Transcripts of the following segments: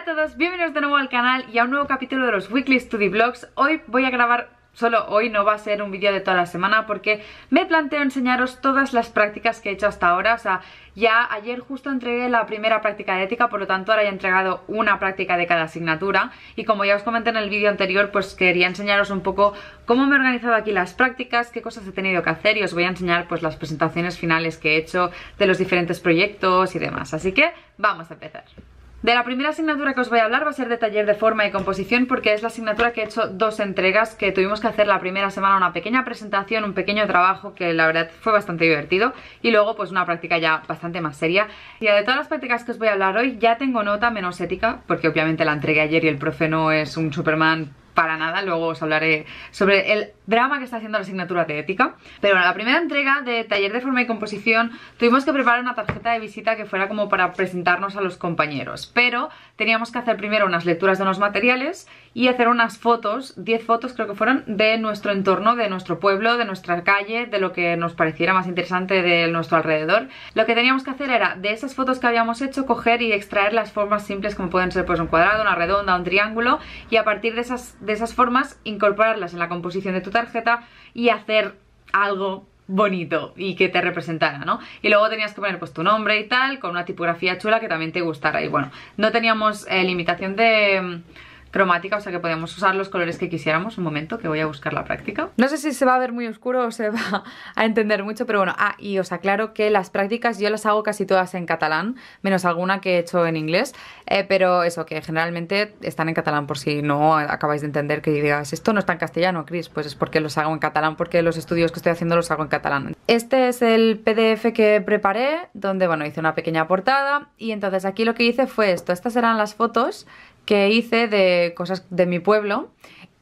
a todos, bienvenidos de nuevo al canal y a un nuevo capítulo de los Weekly Study Vlogs Hoy voy a grabar, solo hoy no va a ser un vídeo de toda la semana Porque me planteo enseñaros todas las prácticas que he hecho hasta ahora O sea, ya ayer justo entregué la primera práctica de ética Por lo tanto ahora ya he entregado una práctica de cada asignatura Y como ya os comenté en el vídeo anterior Pues quería enseñaros un poco cómo me he organizado aquí las prácticas Qué cosas he tenido que hacer Y os voy a enseñar pues las presentaciones finales que he hecho De los diferentes proyectos y demás Así que vamos a empezar de la primera asignatura que os voy a hablar va a ser de taller de forma y composición porque es la asignatura que he hecho dos entregas que tuvimos que hacer la primera semana una pequeña presentación, un pequeño trabajo que la verdad fue bastante divertido y luego pues una práctica ya bastante más seria. Y de todas las prácticas que os voy a hablar hoy ya tengo nota menos ética porque obviamente la entregué ayer y el profe no es un Superman para nada, luego os hablaré sobre el drama que está haciendo la asignatura de ética. Pero bueno, la primera entrega de taller de forma y composición tuvimos que preparar una tarjeta de visita que fuera como para presentarnos a los compañeros, pero teníamos que hacer primero unas lecturas de unos materiales y hacer unas fotos, 10 fotos creo que fueron, de nuestro entorno, de nuestro pueblo, de nuestra calle, de lo que nos pareciera más interesante de nuestro alrededor. Lo que teníamos que hacer era, de esas fotos que habíamos hecho, coger y extraer las formas simples como pueden ser pues un cuadrado, una redonda, un triángulo y a partir de esas, de esas formas, incorporarlas en la composición de tu tarjeta y hacer algo bonito y que te representara, ¿no? Y luego tenías que poner pues tu nombre y tal, con una tipografía chula que también te gustara. Y bueno, no teníamos eh, limitación de cromática, o sea que podemos usar los colores que quisiéramos. Un momento, que voy a buscar la práctica. No sé si se va a ver muy oscuro o se va a entender mucho, pero bueno. Ah, y os aclaro que las prácticas yo las hago casi todas en catalán, menos alguna que he hecho en inglés. Eh, pero eso, que generalmente están en catalán por si no acabáis de entender que digas, esto no está en castellano, Cris Pues es porque los hago en catalán, porque los estudios que estoy haciendo los hago en catalán. Este es el PDF que preparé, donde, bueno, hice una pequeña portada. Y entonces aquí lo que hice fue esto. Estas eran las fotos que hice de cosas de mi pueblo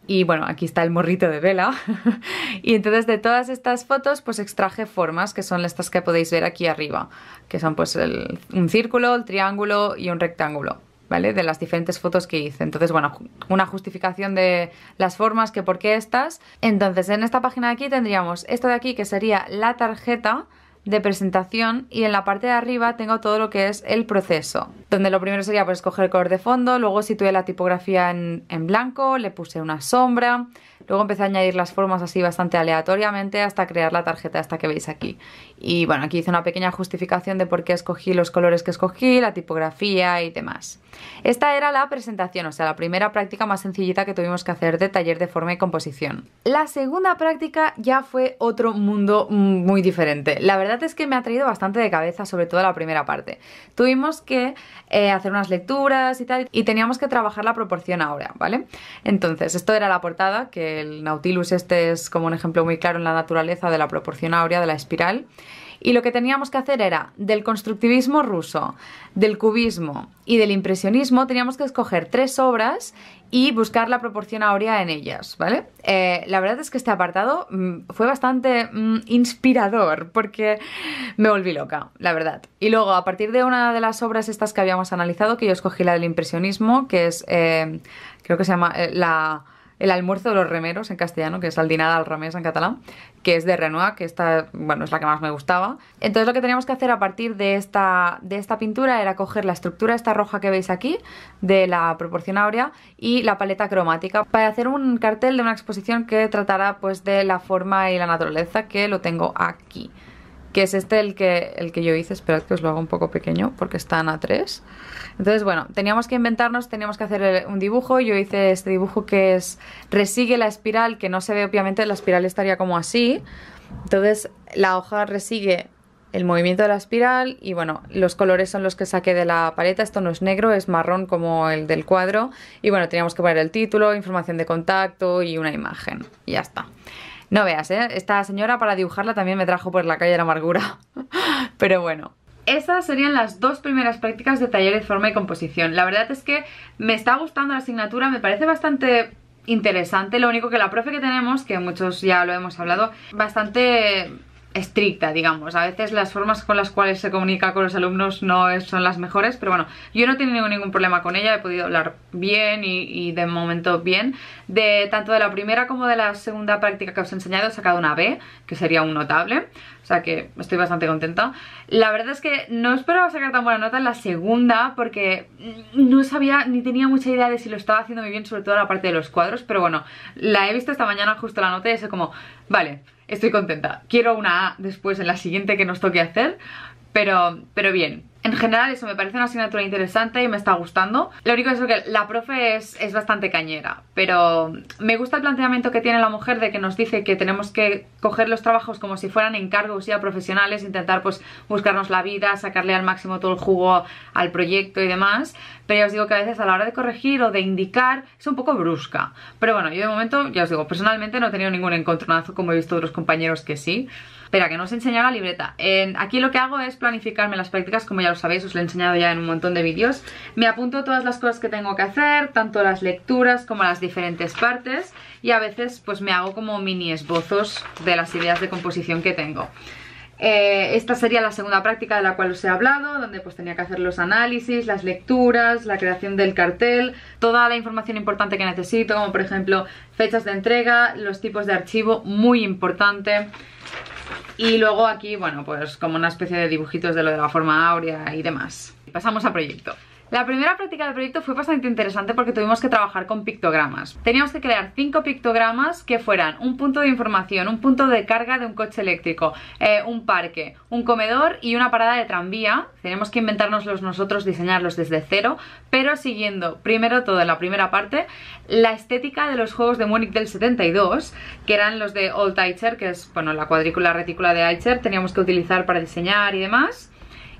y bueno, aquí está el morrito de vela. y entonces de todas estas fotos pues extraje formas, que son estas que podéis ver aquí arriba, que son pues un círculo, el triángulo y un rectángulo. ¿Vale? De las diferentes fotos que hice. Entonces, bueno, una justificación de las formas, que por qué estas. Entonces, en esta página de aquí tendríamos esto de aquí, que sería la tarjeta, de presentación y en la parte de arriba tengo todo lo que es el proceso, donde lo primero sería por escoger el color de fondo, luego situé la tipografía en, en blanco, le puse una sombra, luego empecé a añadir las formas así bastante aleatoriamente hasta crear la tarjeta esta que veis aquí. Y bueno, aquí hice una pequeña justificación de por qué escogí los colores que escogí, la tipografía y demás. Esta era la presentación, o sea, la primera práctica más sencillita que tuvimos que hacer de taller de forma y composición. La segunda práctica ya fue otro mundo mm, muy diferente. La verdad la verdad es que me ha traído bastante de cabeza, sobre todo la primera parte. Tuvimos que eh, hacer unas lecturas y tal, y teníamos que trabajar la proporción áurea, ¿vale? Entonces, esto era la portada, que el Nautilus este es como un ejemplo muy claro en la naturaleza de la proporción áurea, de la espiral. Y lo que teníamos que hacer era, del constructivismo ruso, del cubismo y del impresionismo, teníamos que escoger tres obras y buscar la proporción áurea en ellas, ¿vale? Eh, la verdad es que este apartado mm, fue bastante mm, inspirador porque me volví loca, la verdad. Y luego, a partir de una de las obras estas que habíamos analizado, que yo escogí la del impresionismo, que es, eh, creo que se llama eh, la... El almuerzo de los remeros en castellano, que es Aldinada al Ramés en catalán, que es de Renoir, que esta, bueno, es la que más me gustaba. Entonces lo que teníamos que hacer a partir de esta, de esta pintura era coger la estructura esta roja que veis aquí, de la proporción áurea, y la paleta cromática, para hacer un cartel de una exposición que tratará pues de la forma y la naturaleza, que lo tengo aquí que es este el que, el que yo hice, esperad que os lo haga un poco pequeño porque están a tres entonces bueno, teníamos que inventarnos, teníamos que hacer un dibujo, yo hice este dibujo que es resigue la espiral, que no se ve obviamente, la espiral estaría como así entonces la hoja resigue el movimiento de la espiral y bueno, los colores son los que saqué de la paleta, esto no es negro, es marrón como el del cuadro y bueno, teníamos que poner el título, información de contacto y una imagen, y ya está no veas, ¿eh? Esta señora para dibujarla también me trajo por la calle de la amargura. Pero bueno. Esas serían las dos primeras prácticas de taller de forma y composición. La verdad es que me está gustando la asignatura, me parece bastante interesante. Lo único que la profe que tenemos, que muchos ya lo hemos hablado, bastante estricta, digamos. A veces las formas con las cuales se comunica con los alumnos no son las mejores, pero bueno, yo no he ningún problema con ella, he podido hablar bien y, de momento bien. De tanto de la primera como de la segunda práctica que os he enseñado he sacado una B, que sería un notable, o sea que estoy bastante contenta. La verdad es que no esperaba sacar tan buena nota en la segunda porque no sabía ni tenía mucha idea de si lo estaba haciendo muy bien, sobre todo la parte de los cuadros, pero bueno, la he visto esta mañana justo la nota y es como, vale, estoy contenta. Quiero una A después en la siguiente que nos toque hacer, pero, pero bien. En general eso me parece una asignatura interesante y me está gustando. Lo único es que la profe es, bastante cañera, pero me gusta el planteamiento que tiene la mujer de que nos dice que tenemos que coger los trabajos como si fueran encargos ya profesionales, intentar pues buscarnos la vida, sacarle al máximo todo el jugo al proyecto y demás, pero ya os digo que a veces a la hora de corregir o de indicar es un poco brusca. Pero bueno, yo de momento, ya os digo, personalmente no he tenido ningún encontronazo como he visto otros compañeros que sí. Espera, que no os he la libreta. En, aquí lo que hago es planificarme las prácticas, como ya lo sabéis, os lo he enseñado ya en un montón de vídeos. Me apunto todas las cosas que tengo que hacer, tanto las lecturas como las diferentes partes. Y a veces pues me hago como mini esbozos de las ideas de composición que tengo. Eh, esta sería la segunda práctica de la cual os he hablado, donde pues tenía que hacer los análisis, las lecturas, la creación del cartel, toda la información importante que necesito, como por ejemplo fechas de entrega, los tipos de archivo, muy importante. Y luego aquí, bueno, pues como una especie de dibujitos de lo de la forma áurea y demás. Pasamos al proyecto. La primera práctica del proyecto fue bastante interesante porque tuvimos que trabajar con pictogramas. Teníamos que crear cinco pictogramas que fueran un punto de información, un punto de carga de un coche eléctrico, eh, un parque, un comedor y una parada de tranvía. Tenemos que inventárnoslos nosotros, diseñarlos desde cero, pero siguiendo primero todo en la primera parte la estética de los juegos de Múnich del 72, que eran los de Old Eicher, que es bueno, la cuadrícula retícula de Eicher, teníamos que utilizar para diseñar y demás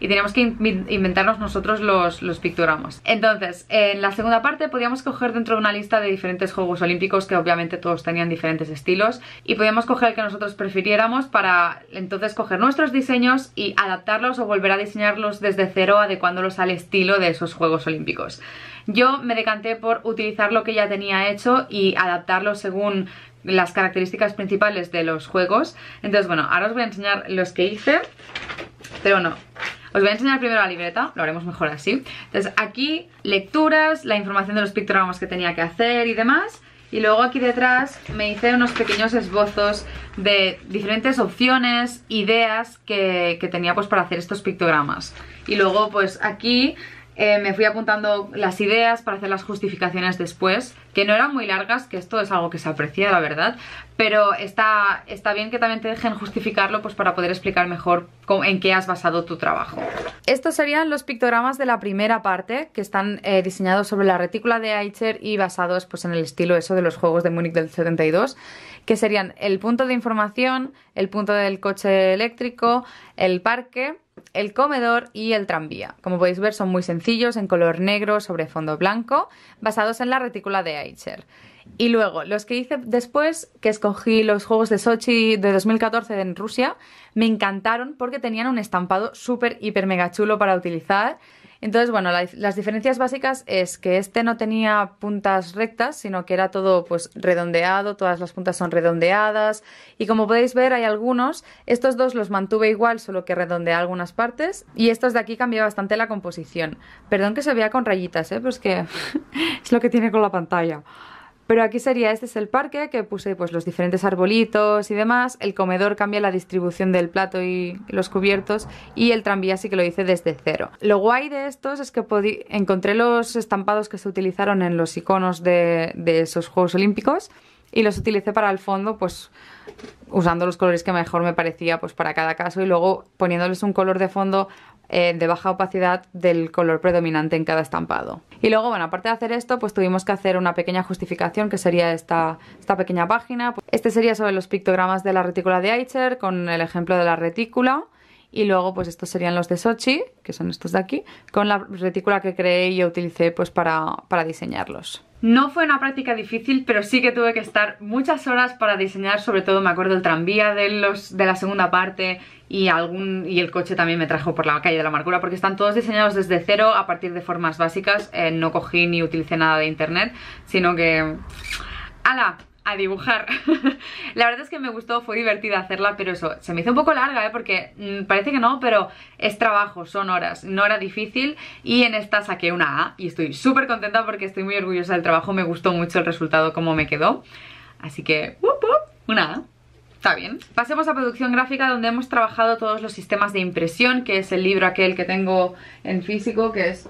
y teníamos que inventarnos nosotros los, picturamos Entonces, en la segunda parte podíamos coger dentro de una lista de diferentes Juegos Olímpicos que obviamente todos tenían diferentes estilos y podíamos coger el que nosotros prefiriéramos para entonces coger nuestros diseños y adaptarlos o volver a diseñarlos desde cero adecuándolos al estilo de esos Juegos Olímpicos. Yo me decanté por utilizar lo que ya tenía hecho y adaptarlo según las características principales de los juegos. Entonces, bueno, ahora os voy a enseñar los que hice. Pero no, os voy a enseñar primero la libreta, lo haremos mejor así. Entonces aquí lecturas, la información de los pictogramas que tenía que hacer y demás. Y luego aquí detrás me hice unos pequeños esbozos de diferentes opciones, ideas que, tenía pues para hacer estos pictogramas. Y luego pues aquí eh, me fui apuntando las ideas para hacer las justificaciones después que no eran muy largas, que esto es algo que se aprecia, la verdad, pero está, está bien que también te dejen justificarlo pues para poder explicar mejor en qué has basado tu trabajo. Estos serían los pictogramas de la primera parte, que están eh, diseñados sobre la retícula de Aicher y basados pues en el estilo eso de los Juegos de Múnich del 72, que serían el punto de información, el punto del coche eléctrico, el parque el comedor y el tranvía. Como podéis ver son muy sencillos, en color negro sobre fondo blanco, basados en la retícula de Aicher. Y luego, los que hice después, que escogí los Juegos de Sochi de 2014 en Rusia, me encantaron porque tenían un estampado súper, hiper, mega chulo para utilizar. Entonces, bueno, las diferencias básicas es que este no tenía puntas rectas, sino que era todo pues redondeado, todas las puntas son redondeadas y como podéis ver hay algunos, estos dos los mantuve igual, solo que redondeé algunas partes y estos de aquí cambié bastante la composición. Perdón que se vea con rayitas, ¿eh? pero es que es lo que tiene con la pantalla. Pero aquí sería, este es el parque que puse pues los diferentes arbolitos y demás, el comedor cambia la distribución del plato y los cubiertos y el tranvía sí que lo hice desde cero. Lo guay de estos es que encontré los estampados que se utilizaron en los iconos de, de esos Juegos Olímpicos y los utilicé para el fondo pues usando los colores que mejor me parecía pues para cada caso y luego poniéndoles un color de fondo eh, de baja opacidad del color predominante en cada estampado. Y luego, bueno, aparte de hacer esto, pues tuvimos que hacer una pequeña justificación que sería esta, pequeña página. Este sería sobre los pictogramas de la retícula de Eicher con el ejemplo de la retícula. Y luego, pues estos serían los de Sochi, que son estos de aquí, con la retícula que creé y utilicé pues para diseñarlos. No fue una práctica difícil, pero sí que tuve que estar muchas horas para diseñar, sobre todo me acuerdo el tranvía de, los, de la segunda parte y, algún, y el coche también me trajo por la calle de la amargura, porque están todos diseñados desde cero a partir de formas básicas, eh, no cogí ni utilicé nada de internet, sino que... ¡Hala! a dibujar. la verdad es que me gustó, fue divertida hacerla, pero eso, se me hizo un poco larga, ¿eh? porque mm, parece que no, pero es trabajo, son horas, no era difícil y en esta saqué una A y estoy súper contenta porque estoy muy orgullosa del trabajo, me gustó mucho el resultado, como me quedó. Así que, una A. Está bien. Pasemos a producción gráfica donde hemos trabajado todos los sistemas de impresión, que es el libro aquel que tengo en físico, que es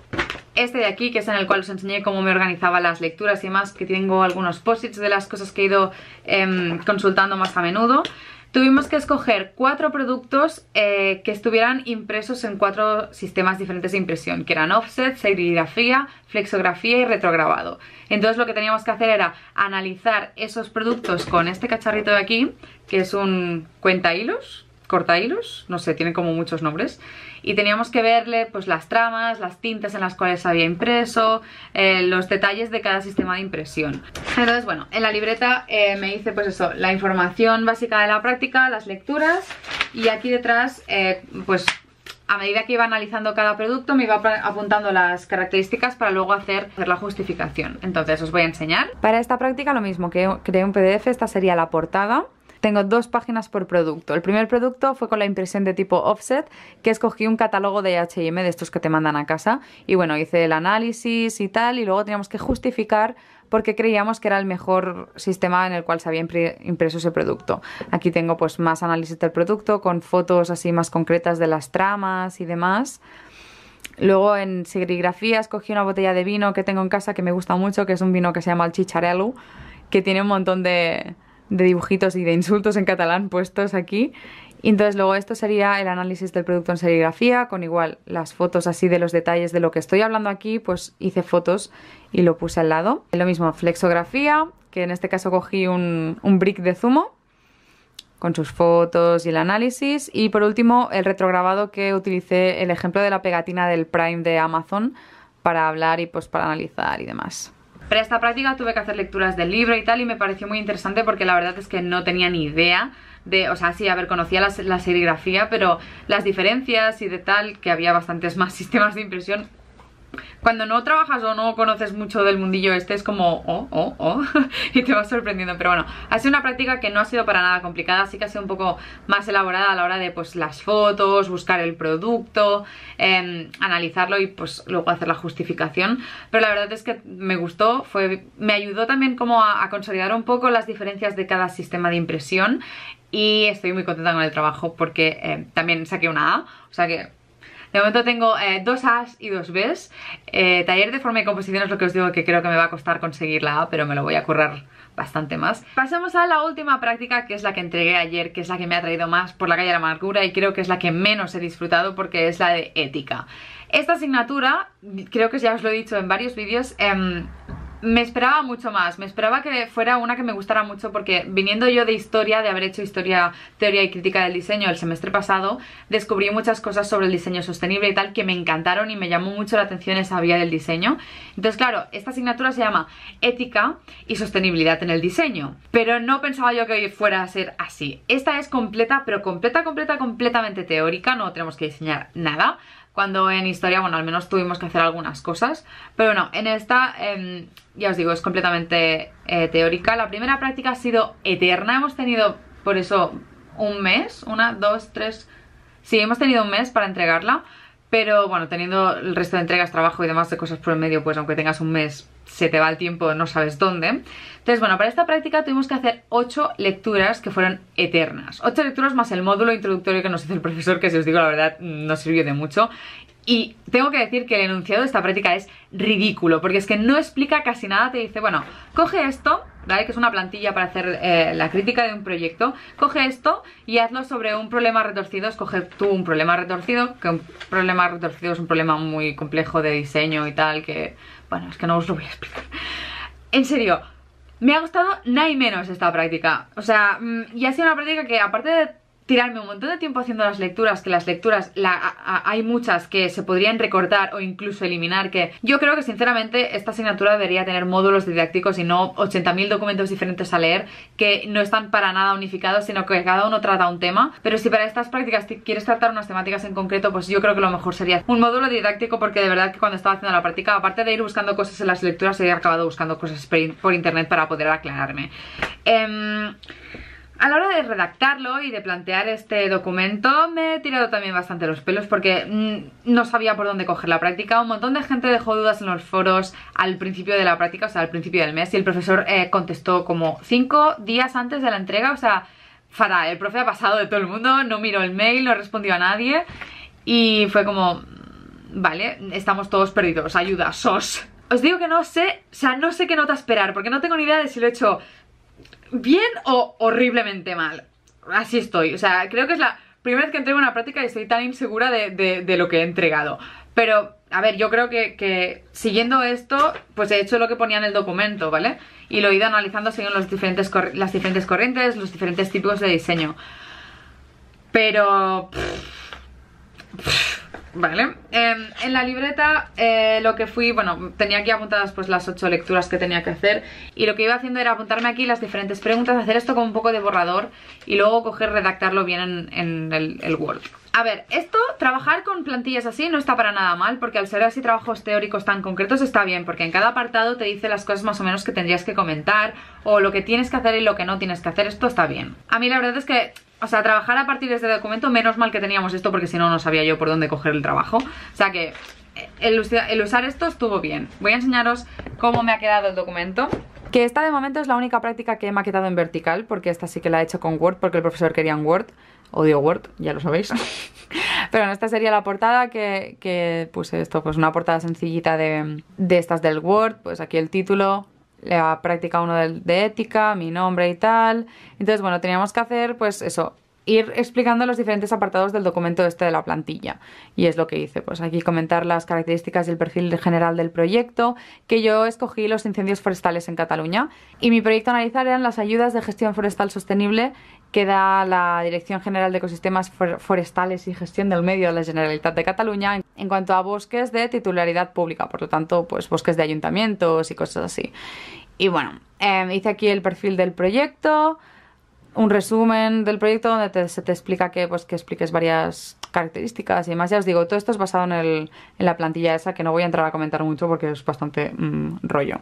este de aquí, que es en el cual os enseñé cómo me organizaba las lecturas y más, que tengo algunos posits de las cosas que he ido em, consultando más a menudo. Tuvimos que escoger cuatro productos eh, que estuvieran impresos en cuatro sistemas diferentes de impresión, que eran offset, serigrafía, flexografía y retrograbado. Entonces lo que teníamos que hacer era analizar esos productos con este cacharrito de aquí, que es un cuenta hilos, cortahilos, no sé, tiene como muchos nombres, y teníamos que verle pues las tramas, las tintas en las cuales había impreso, eh, los detalles de cada sistema de impresión. Entonces, bueno, en la libreta eh, me hice pues eso, la información básica de la práctica, las lecturas, y aquí detrás eh, pues a medida que iba analizando cada producto me iba apuntando las características para luego hacer, hacer, la justificación. Entonces os voy a enseñar. Para esta práctica lo mismo, que creé un PDF, esta sería la portada. Tengo dos páginas por producto. El primer producto fue con la impresión de tipo offset, que escogí un catálogo de HM de estos que te mandan a casa. Y bueno, hice el análisis y tal, y luego teníamos que justificar porque creíamos que era el mejor sistema en el cual se había impreso ese producto. Aquí tengo pues más análisis del producto con fotos así más concretas de las tramas y demás. Luego en serigrafía escogí una botella de vino que tengo en casa que me gusta mucho, que es un vino que se llama el Chicharello, que tiene un montón de, de dibujitos y de insultos en catalán puestos aquí. Y entonces luego esto sería el análisis del producto en serigrafía, con igual las fotos así de los detalles de lo que estoy hablando aquí, pues hice fotos y lo puse al lado. Lo mismo, flexografía, que en este caso cogí un, un brick de zumo con sus fotos y el análisis. Y por último, el retrograbado que utilicé el ejemplo de la pegatina del Prime de Amazon para hablar y pues para analizar y demás. Para esta práctica tuve que hacer lecturas del libro y tal y me pareció muy interesante porque la verdad es que no tenía ni idea de, o sea, sí, a ver, conocía la serigrafía, pero las diferencias y de tal, que había bastantes más sistemas de impresión, cuando no trabajas o no conoces mucho del mundillo este es como oh, oh, oh y te vas sorprendiendo, pero bueno, ha sido una práctica que no ha sido para nada complicada, sí que ha sido un poco más elaborada a la hora de pues las fotos, buscar el producto, em, analizarlo y pues luego hacer la justificación, pero la verdad es que me gustó, fue, me ayudó también como a, consolidar un poco las diferencias de cada sistema de impresión y estoy muy contenta con el trabajo porque em, también saqué una A, o sea que de momento tengo eh, dos A's y dos B's. Eh, taller de forma y composición es lo que os digo que creo que me va a costar conseguir la A, pero me lo voy a currar bastante más. Pasemos a la última práctica, que es la que entregué ayer, que es la que me ha traído más por la calle de la amargura y creo que es la que menos he disfrutado porque es la de ética. Esta asignatura, creo que ya os lo he dicho en varios vídeos, em, me esperaba mucho más, me esperaba que fuera una que me gustara mucho porque viniendo yo de historia, de haber hecho historia, teoría y crítica del diseño el semestre pasado, descubrí muchas cosas sobre el diseño sostenible y tal que me encantaron y me llamó mucho la atención esa vía del diseño. Entonces, claro, esta asignatura se llama ética y sostenibilidad en el diseño, pero no pensaba yo que fuera a ser así. Esta es completa, pero completa, completa, completamente teórica, no tenemos que diseñar nada, cuando en historia, bueno, al menos tuvimos que hacer algunas cosas. Pero bueno, en esta, em, ya os digo, es completamente eh, teórica. La primera práctica ha sido eterna, hemos tenido por eso un mes, una, dos, tres... Sí, hemos tenido un mes para entregarla, pero bueno, teniendo el resto de entregas, trabajo y demás de cosas por el medio, pues aunque tengas un mes, se te va el tiempo, no sabes dónde. Entonces, bueno, para esta práctica tuvimos que hacer 8 lecturas que fueron eternas. ocho lecturas más el módulo introductorio que nos hizo el profesor, que si os digo la verdad, mm, no sirvió de mucho. Y tengo que decir que el enunciado de esta práctica es ridículo, porque es que no explica casi nada, te dice, bueno, coge esto, ¿vale? Que es una plantilla para hacer eh, la crítica de un proyecto, coge esto y hazlo sobre un problema retorcido, escoge tú un problema retorcido, que un problema retorcido es un problema muy complejo de diseño y tal, que bueno, es que no os lo voy a explicar. En serio, me ha gustado nada y menos esta práctica. O sea, mm, y ha sido una práctica que aparte de tirarme un montón de tiempo haciendo las lecturas, que las lecturas hay muchas que se podrían recortar o incluso eliminar, que yo creo que sinceramente esta asignatura debería tener módulos didácticos y no 80.000 documentos diferentes a leer que no están para nada unificados, sino que cada uno trata un tema, pero si para estas prácticas quieres tratar unas temáticas en concreto, pues yo creo que lo mejor sería un módulo didáctico porque de verdad que cuando estaba haciendo la práctica, aparte de ir buscando cosas en las lecturas, he acabado buscando cosas por internet para poder aclararme. Em, a la hora de redactarlo y de plantear este documento me he tirado también bastante los pelos porque mm, no sabía por dónde coger la práctica. Un montón de gente dejó dudas en los foros al principio de la práctica, o sea, al principio del mes, y el profesor eh, contestó como cinco días antes de la entrega, o sea, fatal. El profe ha pasado de todo el mundo, no miró el mail, no respondió a nadie y fue como, mm, vale, estamos todos perdidos, ayuda, sos. Os digo que no sé, o sea, no sé qué nota esperar porque no tengo ni idea de si lo he hecho bien o horriblemente mal. Así estoy. O sea, creo que es la primera vez que entrego una práctica y estoy tan insegura de, lo que he entregado. Pero, a ver, yo creo que, siguiendo esto, pues he hecho lo que ponía en el documento, ¿vale? Y lo he ido analizando según los diferentes las diferentes corrientes, los diferentes tipos de diseño. Pero... Vale, em, en la libreta eh, lo que fui, bueno, tenía aquí apuntadas pues las ocho lecturas que tenía que hacer Y lo que iba haciendo era apuntarme aquí las diferentes preguntas, hacer esto como un poco de borrador Y luego coger, redactarlo bien en, el, el Word a ver, esto, trabajar con plantillas así no está para nada mal porque al ser así trabajos teóricos tan concretos está bien porque en cada apartado te dice las cosas más o menos que tendrías que comentar o lo que tienes que hacer y lo que no tienes que hacer, esto está bien. A mí la verdad es que o sea, trabajar a partir de este documento, menos mal que teníamos esto porque si no, no sabía yo por dónde coger el trabajo. O sea que eh, el, usar esto estuvo bien. Voy a enseñaros cómo me ha quedado el documento. Que esta de momento es la única práctica que he maquetado en vertical, porque esta sí que la he hecho con Word, porque el profesor quería en Word. Odio Word, ya lo sabéis. Pero bueno, esta sería la portada que, puse esto, pues una portada sencillita de, de estas del Word, pues aquí el título, la práctica uno de, de, ética, mi nombre y tal. Entonces, bueno, teníamos que hacer, pues eso, ir explicando los diferentes apartados del documento este de la plantilla. Y es lo que hice, pues aquí comentar las características y el perfil general del proyecto, que yo escogí los incendios forestales en Cataluña. Y mi proyecto a analizar eran las ayudas de gestión forestal sostenible que da la Dirección General de Ecosistemas Forestales y Gestión del Medio de la Generalitat de Cataluña en cuanto a bosques de titularidad pública, por lo tanto, pues bosques de ayuntamientos y cosas así. Y bueno, em, hice aquí el perfil del proyecto, un resumen del proyecto donde se te explica que, pues, que expliques varias características y demás. Ya os digo, todo esto es basado en, el, en la plantilla esa que no voy a entrar a comentar mucho porque es bastante mm, rollo.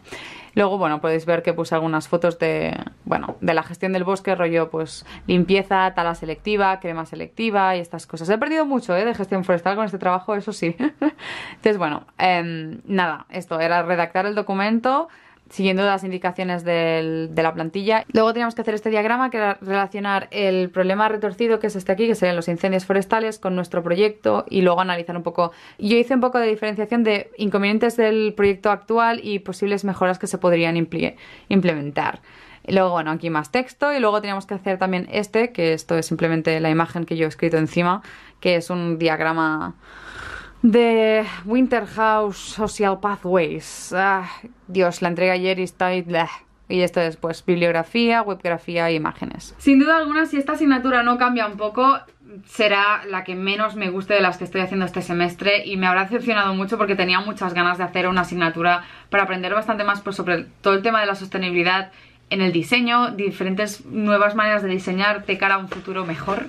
Luego, bueno, podéis ver que puse algunas fotos de, bueno, de la gestión del bosque, rollo, pues limpieza, tala selectiva, crema selectiva y estas cosas. He perdido mucho eh, de gestión forestal con este trabajo, eso sí. Entonces, bueno, em, nada, esto era redactar el documento siguiendo las indicaciones de la plantilla. Luego teníamos que hacer este diagrama que era relacionar el problema retorcido, que es este aquí, que serían los incendios forestales, con nuestro proyecto y luego analizar un poco. Yo hice un poco de diferenciación de inconvenientes del proyecto actual y posibles mejoras que se podrían implementar. luego, bueno, aquí más texto y luego teníamos que hacer también este, que esto es simplemente la imagen que yo he escrito encima, que es un diagrama de Winterhouse Social Pathways. Ah, Dios, la entrega ayer y estoy... Y esto después, bibliografía, webgrafía e imágenes. Sin duda alguna, si esta asignatura no cambia un poco, será la que menos me guste de las que estoy haciendo este semestre y me habrá decepcionado mucho porque tenía muchas ganas de hacer una asignatura para aprender bastante más pues, sobre todo el tema de la sostenibilidad en el diseño, diferentes nuevas maneras de diseñar de cara a un futuro mejor.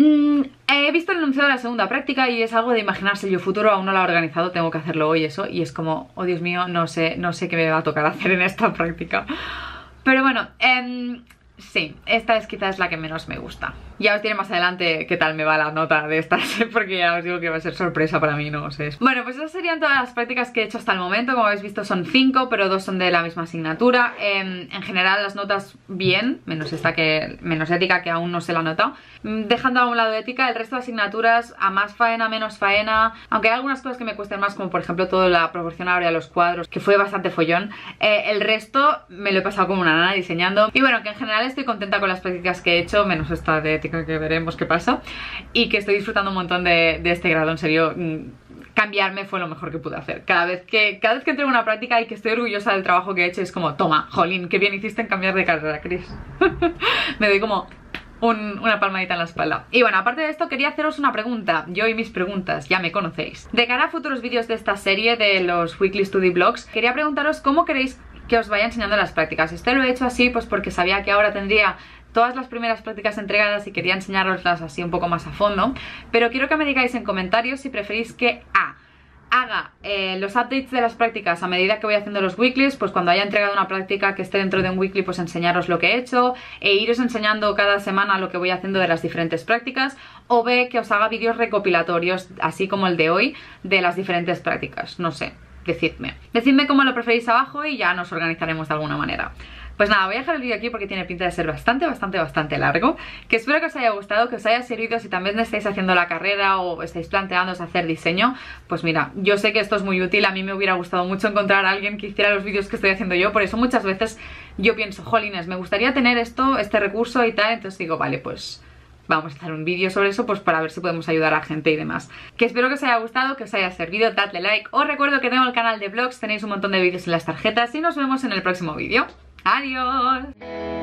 Mm, he visto el anuncio de la segunda práctica y es algo de imaginarse yo futuro, aún no la he organizado, tengo que hacerlo hoy eso y es como, oh Dios mío, no sé, no sé qué me va a tocar hacer en esta práctica. Pero bueno, em, sí, esta es quizás la que menos me gusta. Ya os diré más adelante qué tal me va la nota de estas, porque ya os digo que va a ser sorpresa para mí, no sé. Bueno, pues esas serían todas las prácticas que he hecho hasta el momento. Como habéis visto son cinco, pero dos son de la misma asignatura. Em, en general las notas bien, menos esta que menos ética que aún no se la nota. Mm, dejando a un lado ética el resto de asignaturas a más faena, menos faena, aunque hay algunas cosas que me cuestan más, como por ejemplo todo la proporción áurea de los cuadros, que fue bastante follón, eh, el resto me lo he pasado como una nana diseñando y bueno, que en general estoy contenta con las prácticas que he hecho, menos esta de ética que veremos qué pasa, y que estoy disfrutando un montón de, este grado, en serio mm, cambiarme fue lo mejor que pude hacer. Cada vez que, cada vez que entrego una práctica y que estoy orgullosa del trabajo que he hecho, es como, toma, jolín, qué bien hiciste en cambiar de carrera, Chris. me doy como una palmadita en la espalda. Y bueno, aparte de esto quería haceros una pregunta, yo y mis preguntas, ya me conocéis. De cara a futuros vídeos de esta serie de los Weekly Study Blogs, quería preguntaros cómo queréis que os vaya enseñando las prácticas. Este lo he hecho así pues porque sabía que ahora tendría todas las primeras prácticas entregadas y quería enseñaroslas así un poco más a fondo, pero quiero que me digáis en comentarios si preferís que A haga eh, los updates de las prácticas a medida que voy haciendo los weeklies, pues cuando haya entregado una práctica que esté dentro de un weekly, pues enseñaros lo que he hecho e iros enseñando cada semana lo que voy haciendo de las diferentes prácticas o ve que os haga vídeos recopilatorios, así como el de hoy, de las diferentes prácticas, no sé, decidme. Decidme cómo lo preferís abajo y ya nos organizaremos de alguna manera. Pues nada, voy a dejar el vídeo aquí porque tiene pinta de ser bastante, bastante, bastante largo. Que espero que os haya gustado, que os haya servido si también estáis haciendo la carrera o estáis planteándoos hacer diseño. Pues mira, yo sé que esto es muy útil, a mí me hubiera gustado mucho encontrar a alguien que hiciera los vídeos que estoy haciendo yo, por eso muchas veces yo pienso, jolines, me gustaría tener esto, este recurso y tal, entonces digo, vale, pues vamos a hacer un vídeo sobre eso pues para ver si podemos ayudar a gente y demás. Que espero que os haya gustado, que os haya servido, dadle like. Os recuerdo que tengo el canal de vlogs, tenéis un montón de vídeos en las tarjetas y nos vemos en el próximo vídeo. Adiós.